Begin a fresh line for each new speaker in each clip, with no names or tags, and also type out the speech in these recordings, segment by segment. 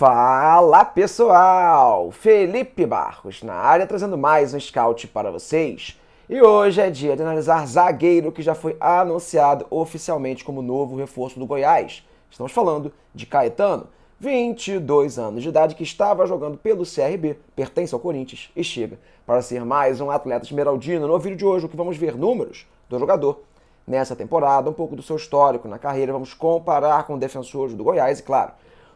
Fala pessoal! Felipe Barros na área trazendo mais um scout para vocês. E hoje é dia de analisar zagueiro que já foi anunciado oficialmente como novo reforço do Goiás. Estamos falando de Caetano, 22 anos de idade, que estava jogando pelo CRB, pertence ao Corinthians e chega para ser mais um atleta esmeraldino. No vídeo de hoje, o que vamos ver números do jogador nessa temporada, um pouco do seu histórico na carreira, vamos comparar com defensores do Goiás e, claro,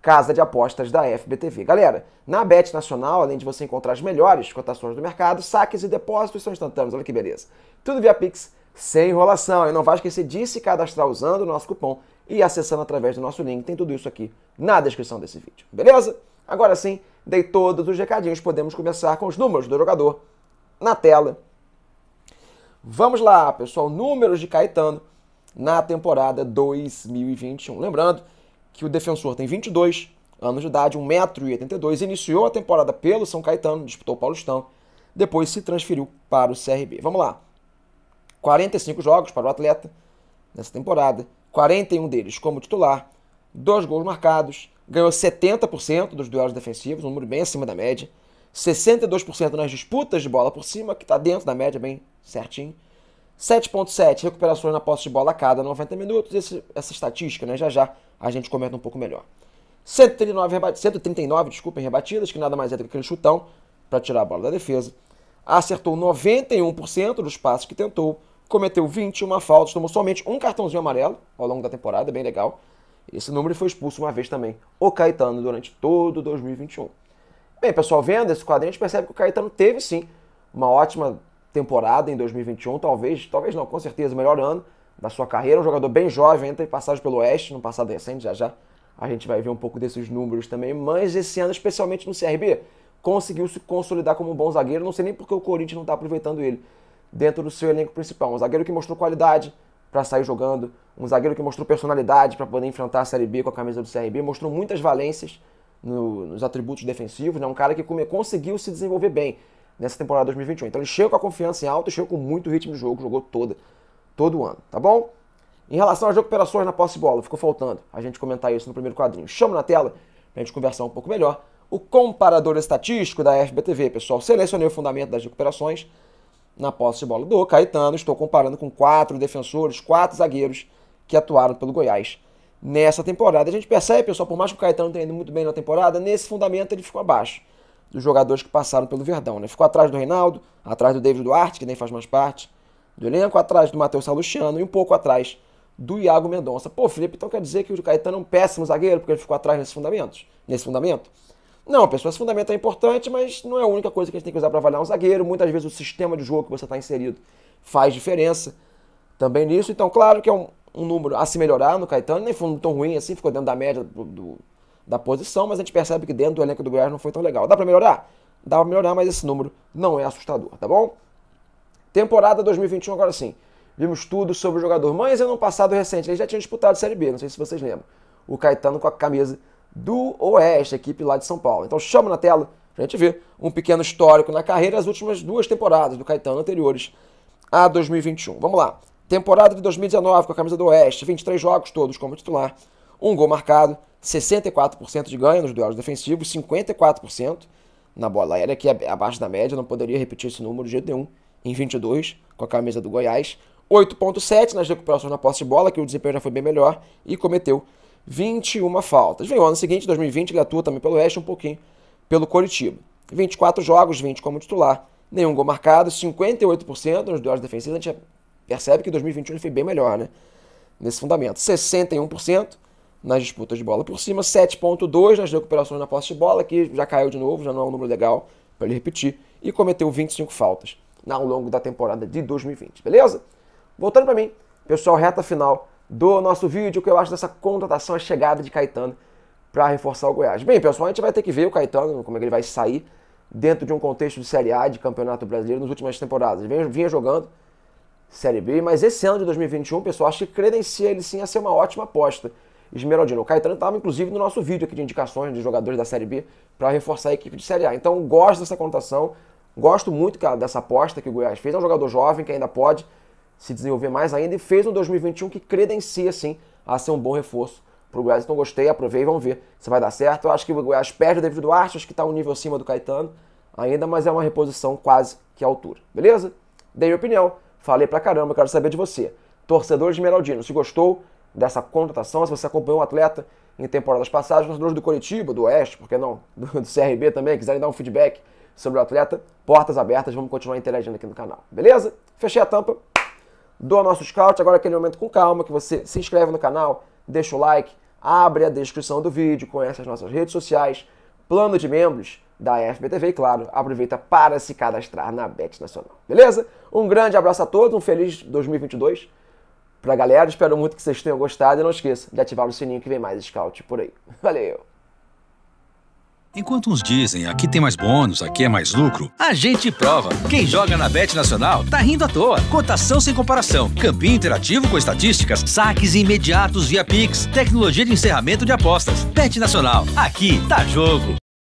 casa de apostas da FBTV. Galera, na Bet Nacional, além de você encontrar as melhores cotações do mercado, saques e depósitos são instantâneos, olha que beleza. Tudo via Pix, sem enrolação. E não vai esquecer de se cadastrar usando o nosso cupom e acessando através do nosso link. Tem tudo isso aqui na descrição desse vídeo, beleza? Agora sim, dei todos os recadinhos, podemos começar com os números do jogador na tela. Vamos lá, pessoal, números de Caetano na temporada 2021. Lembrando que o defensor tem 22 anos de idade, 1,82m, iniciou a temporada pelo São Caetano, disputou o Paulistão, depois se transferiu para o CRB. Vamos lá. 45 jogos para o atleta nessa temporada, 41 deles como titular, dois gols marcados, ganhou 70% dos duelos defensivos, um número bem acima da média, 62% nas disputas de bola por cima, que está dentro da média, bem certinho, 7.7 recuperações na posse de bola a cada 90 minutos. Esse, essa estatística, né? Já já a gente comenta um pouco melhor. 139, rebatidas, 139 desculpem, rebatidas, que nada mais é do que aquele chutão para tirar a bola da defesa. Acertou 91% dos passes que tentou, cometeu 21 faltas, tomou somente um cartãozinho amarelo ao longo da temporada, bem legal. Esse número foi expulso uma vez também, o Caetano, durante todo 2021. Bem, pessoal, vendo esse quadrinho, a gente percebe que o Caetano teve sim uma ótima temporada em 2021, talvez, talvez não, com certeza, o melhor ano da sua carreira. Um jogador bem jovem, entra em passagem pelo Oeste, no passado recente, já já a gente vai ver um pouco desses números também. Mas esse ano, especialmente no CRB, conseguiu se consolidar como um bom zagueiro. Não sei nem porque o Corinthians não está aproveitando ele dentro do seu elenco principal. Um zagueiro que mostrou qualidade para sair jogando, um zagueiro que mostrou personalidade para poder enfrentar a Série B com a camisa do CRB, mostrou muitas valências no, nos atributos defensivos, né? um cara que come, conseguiu se desenvolver bem nessa temporada 2021. Então ele chega com a confiança em alta, chega com muito ritmo de jogo, jogou toda, todo ano, tá bom? Em relação às recuperações na posse de bola, ficou faltando a gente comentar isso no primeiro quadrinho. chamo na tela pra gente conversar um pouco melhor. O comparador estatístico da FBTV, pessoal, selecionei o fundamento das recuperações na posse de bola do Caetano. Estou comparando com quatro defensores, quatro zagueiros que atuaram pelo Goiás nessa temporada. A gente percebe, pessoal, por mais que o Caetano tenha ido muito bem na temporada, nesse fundamento ele ficou abaixo dos jogadores que passaram pelo Verdão. Né? Ficou atrás do Reinaldo, atrás do David Duarte, que nem faz mais parte do elenco, atrás do Matheus Salustiano e um pouco atrás do Iago Mendonça. Pô, Felipe, então quer dizer que o Caetano é um péssimo zagueiro porque ele ficou atrás nesses fundamentos? Nesse fundamento? Não, pessoal, esse fundamento é importante, mas não é a única coisa que a gente tem que usar para avaliar um zagueiro. Muitas vezes o sistema de jogo que você está inserido faz diferença também nisso. Então, claro que é um, um número a se melhorar no Caetano, nem foi tão ruim assim, ficou dentro da média do, do da posição, mas a gente percebe que dentro do elenco do Goiás não foi tão legal. Dá para melhorar? Dá para melhorar, mas esse número não é assustador, tá bom? Temporada 2021, agora sim. Vimos tudo sobre o jogador Mães ano é passado recente. Ele já tinha disputado a Série B, não sei se vocês lembram. O Caetano com a camisa do Oeste, equipe lá de São Paulo. Então chama na tela pra gente ver um pequeno histórico na carreira as últimas duas temporadas do Caetano anteriores a 2021. Vamos lá. Temporada de 2019 com a camisa do Oeste, 23 jogos todos como titular, um gol marcado, 64% de ganho nos duelos defensivos, 54% na bola aérea, que é abaixo da média, não poderia repetir esse número de jeito nenhum, em 22, com a camisa do Goiás. 8.7 nas recuperações na posse de bola, que o desempenho já foi bem melhor, e cometeu 21 faltas. Vem o ano seguinte, 2020, ele atua também pelo Oeste, um pouquinho pelo Coritiba. 24 jogos, 20 como titular, nenhum gol marcado, 58% nos duelos defensivos. A gente percebe que 2021 ele foi bem melhor, né? Nesse fundamento. 61% nas disputas de bola por cima, 7.2 nas recuperações na posse de bola, que já caiu de novo, já não é um número legal para ele repetir, e cometeu 25 faltas ao longo da temporada de 2020, beleza? Voltando para mim, pessoal, reta final do nosso vídeo, o que eu acho dessa contratação, a chegada de Caetano para reforçar o Goiás. Bem, pessoal, a gente vai ter que ver o Caetano, como é que ele vai sair dentro de um contexto de Série A, de Campeonato Brasileiro, nas últimas temporadas. Ele vinha jogando Série B, mas esse ano de 2021, pessoal, acho que credencia ele sim a ser uma ótima aposta Esmeraldino. O Caetano estava, inclusive, no nosso vídeo aqui de indicações de jogadores da Série B para reforçar a equipe de Série A. Então, gosto dessa contação, gosto muito cara, dessa aposta que o Goiás fez. É um jogador jovem que ainda pode se desenvolver mais ainda e fez um 2021 que credencia, sim, a ser um bom reforço para o Goiás. Então, gostei, aprovei, vamos ver se vai dar certo. Eu acho que o Goiás perde o David Duarte, acho que está um nível acima do Caetano ainda, mas é uma reposição quase que à altura. Beleza? Dei minha opinião, falei pra caramba, quero saber de você. Torcedor de Esmeraldino, se gostou, dessa contratação. Se você acompanhou o atleta em temporadas passadas, torcedores do Coritiba, do Oeste, por que não, do, do CRB também, quiserem dar um feedback sobre o atleta, portas abertas, vamos continuar interagindo aqui no canal, beleza? Fechei a tampa, do nosso scout, agora é aquele momento com calma, que você se inscreve no canal, deixa o like, abre a descrição do vídeo, conhece as nossas redes sociais, plano de membros da FBTV e, claro, aproveita para se cadastrar na Bet Nacional. Beleza? Um grande abraço a todos, um feliz 2022 pra galera. Espero muito que vocês tenham gostado e não esqueça de ativar o sininho que vem mais scout por aí. Valeu! Enquanto uns dizem aqui tem mais bônus, aqui é mais lucro, a gente prova. Quem joga na Bet Nacional tá rindo à toa. Cotação sem comparação, campinho interativo com estatísticas, saques imediatos via Pix, tecnologia de encerramento de apostas. Bet Nacional, aqui tá jogo.